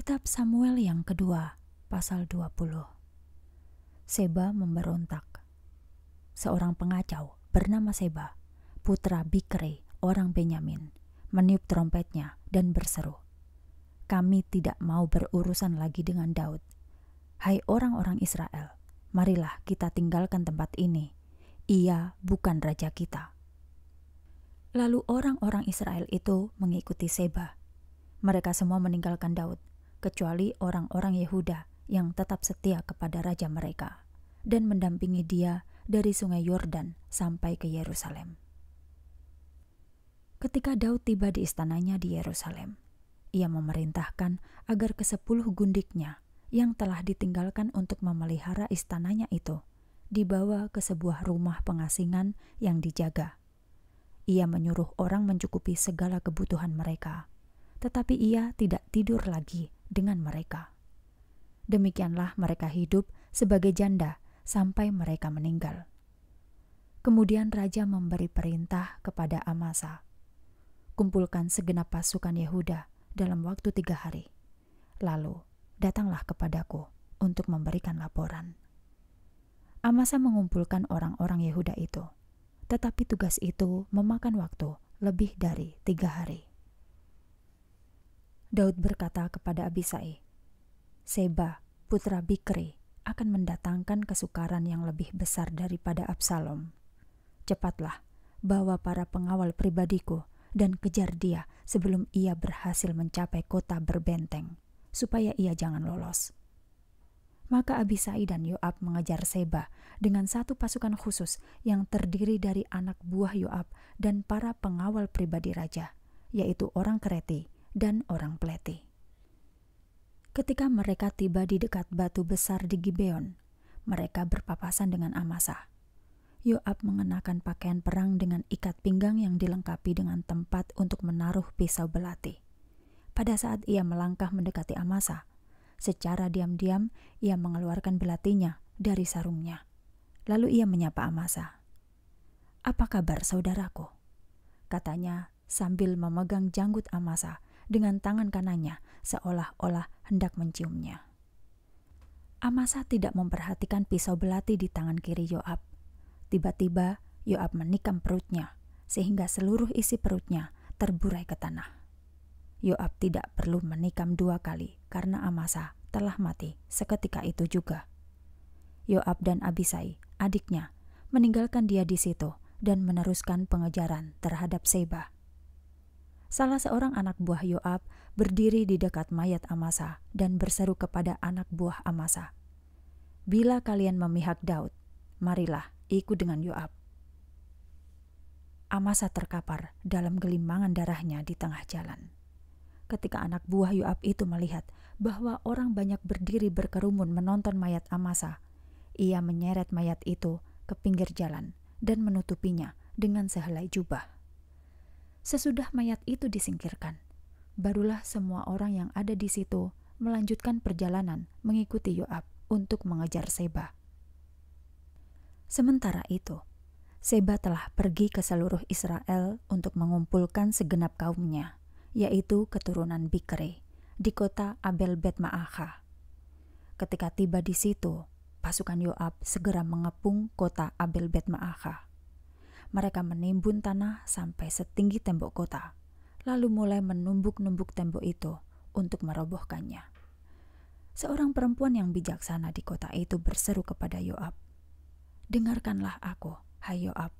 Kitab Samuel yang kedua, pasal 20. Seba memberontak. Seorang pengacau bernama Seba, putra Bikre, orang Benyamin, meniup trompetnya dan berseru, "Kami tidak mau berurusan lagi dengan Daud. Hai orang-orang Israel, marilah kita tinggalkan tempat ini. Ia bukan raja kita." Lalu orang-orang Israel itu mengikuti Seba. Mereka semua meninggalkan Daud kecuali orang-orang Yehuda yang tetap setia kepada raja mereka dan mendampingi dia dari sungai Yordan sampai ke Yerusalem. Ketika Daud tiba di istananya di Yerusalem, ia memerintahkan agar kesepuluh gundiknya yang telah ditinggalkan untuk memelihara istananya itu dibawa ke sebuah rumah pengasingan yang dijaga. Ia menyuruh orang mencukupi segala kebutuhan mereka, tetapi ia tidak tidur lagi dengan mereka. Demikianlah mereka hidup sebagai janda sampai mereka meninggal. Kemudian raja memberi perintah kepada Amasa, "Kumpulkan segenap pasukan Yehuda dalam waktu tiga hari, lalu datanglah kepadaku untuk memberikan laporan." Amasa mengumpulkan orang-orang Yehuda itu, tetapi tugas itu memakan waktu lebih dari tiga hari. Daud berkata kepada Abisai, Seba, putra Bikri, akan mendatangkan kesukaran yang lebih besar daripada Absalom. Cepatlah, bawa para pengawal pribadiku dan kejar dia sebelum ia berhasil mencapai kota berbenteng, supaya ia jangan lolos. Maka Abisai dan Yoab mengejar Seba dengan satu pasukan khusus yang terdiri dari anak buah Yoab dan para pengawal pribadi raja, yaitu orang Kreti dan orang Plete. Ketika mereka tiba di dekat batu besar di Gibeon, mereka berpapasan dengan Amasa. Yoab mengenakan pakaian perang dengan ikat pinggang yang dilengkapi dengan tempat untuk menaruh pisau belati. Pada saat ia melangkah mendekati Amasa, secara diam-diam ia mengeluarkan belatinya dari sarungnya. Lalu ia menyapa Amasa. "Apa kabar saudaraku?" katanya sambil memegang janggut Amasa dengan tangan kanannya, seolah-olah hendak menciumnya. Amasa tidak memperhatikan pisau belati di tangan kiri Yoab. Tiba-tiba, Yoab menikam perutnya, sehingga seluruh isi perutnya terburai ke tanah. Yoab tidak perlu menikam dua kali karena Amasa telah mati seketika itu juga. Yoab dan Abisai, adiknya, meninggalkan dia di situ dan meneruskan pengejaran terhadap Seba salah seorang anak buah Yoab berdiri di dekat mayat Amasa dan berseru kepada anak buah Amasa, "Bila kalian memihak Daud, marilah ikut dengan Yoab." Amasa terkapar dalam gelimangan darahnya di tengah jalan. Ketika anak buah Yoab itu melihat bahwa orang banyak berdiri berkerumun menonton mayat Amasa, ia menyeret mayat itu ke pinggir jalan dan menutupinya dengan sehelai jubah. Sesudah mayat itu disingkirkan, barulah semua orang yang ada di situ melanjutkan perjalanan mengikuti Yoab untuk mengejar Seba. Sementara itu, Seba telah pergi ke seluruh Israel untuk mengumpulkan segenap kaumnya, yaitu keturunan Bikre, di kota Abel Bet Ma'aha. Ketika tiba di situ, pasukan Yoab segera mengepung kota Abel Bet Ma'aha. Mereka menimbun tanah sampai setinggi tembok kota, lalu mulai menumbuk-numbuk tembok itu untuk merobohkannya. Seorang perempuan yang bijaksana di kota itu berseru kepada Yoab, "Dengarkanlah aku, hai Yoab,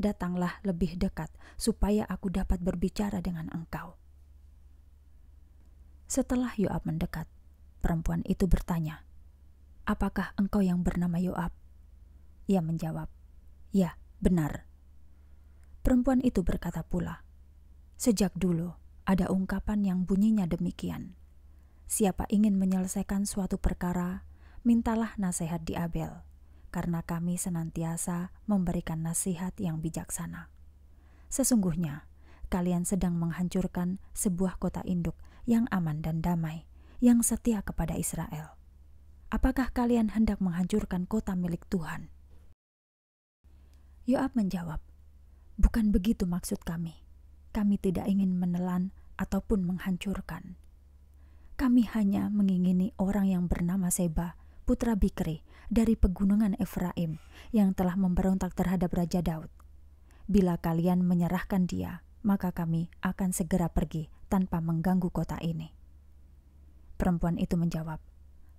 datanglah lebih dekat supaya aku dapat berbicara dengan engkau." Setelah Yoab mendekat, perempuan itu bertanya, "Apakah engkau yang bernama Yoab?" Ia menjawab, "Ya, benar." Perempuan itu berkata pula, "Sejak dulu ada ungkapan yang bunyinya demikian: Siapa ingin menyelesaikan suatu perkara, mintalah nasihat di Abel, karena kami senantiasa memberikan nasihat yang bijaksana." Sesungguhnya kalian sedang menghancurkan sebuah kota induk yang aman dan damai, yang setia kepada Israel. Apakah kalian hendak menghancurkan kota milik Tuhan? Yoab menjawab, Bukan begitu maksud kami. Kami tidak ingin menelan ataupun menghancurkan. Kami hanya mengingini orang yang bernama Seba, putra Bikri, dari pegunungan Efraim, yang telah memberontak terhadap Raja Daud. Bila kalian menyerahkan dia, maka kami akan segera pergi tanpa mengganggu kota ini. Perempuan itu menjawab,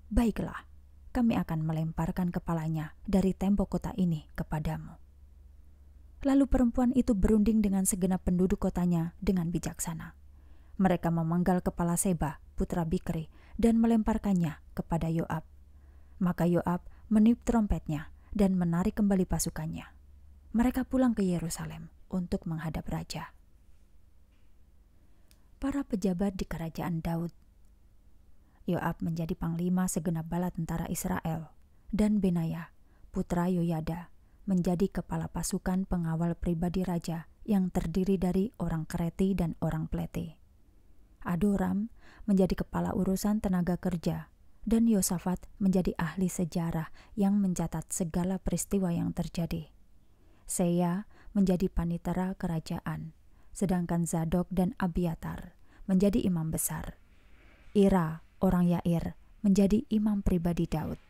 Baiklah, kami akan melemparkan kepalanya dari tembok kota ini kepadamu. Lalu perempuan itu berunding dengan segenap penduduk kotanya dengan bijaksana. Mereka memenggal kepala Seba, putra Bikri, dan melemparkannya kepada Yoab. Maka Yoab meniup trompetnya dan menarik kembali pasukannya. Mereka pulang ke Yerusalem untuk menghadap raja. Para pejabat di kerajaan Daud Yoab menjadi panglima segenap bala tentara Israel, dan Benaya, putra Yoyada, menjadi kepala pasukan pengawal pribadi raja yang terdiri dari orang Kreti dan orang Plete. Adoram menjadi kepala urusan tenaga kerja dan Yosafat menjadi ahli sejarah yang mencatat segala peristiwa yang terjadi. Seya menjadi panitera kerajaan, sedangkan Zadok dan Abiatar menjadi imam besar. Ira, orang Yair, menjadi imam pribadi Daud.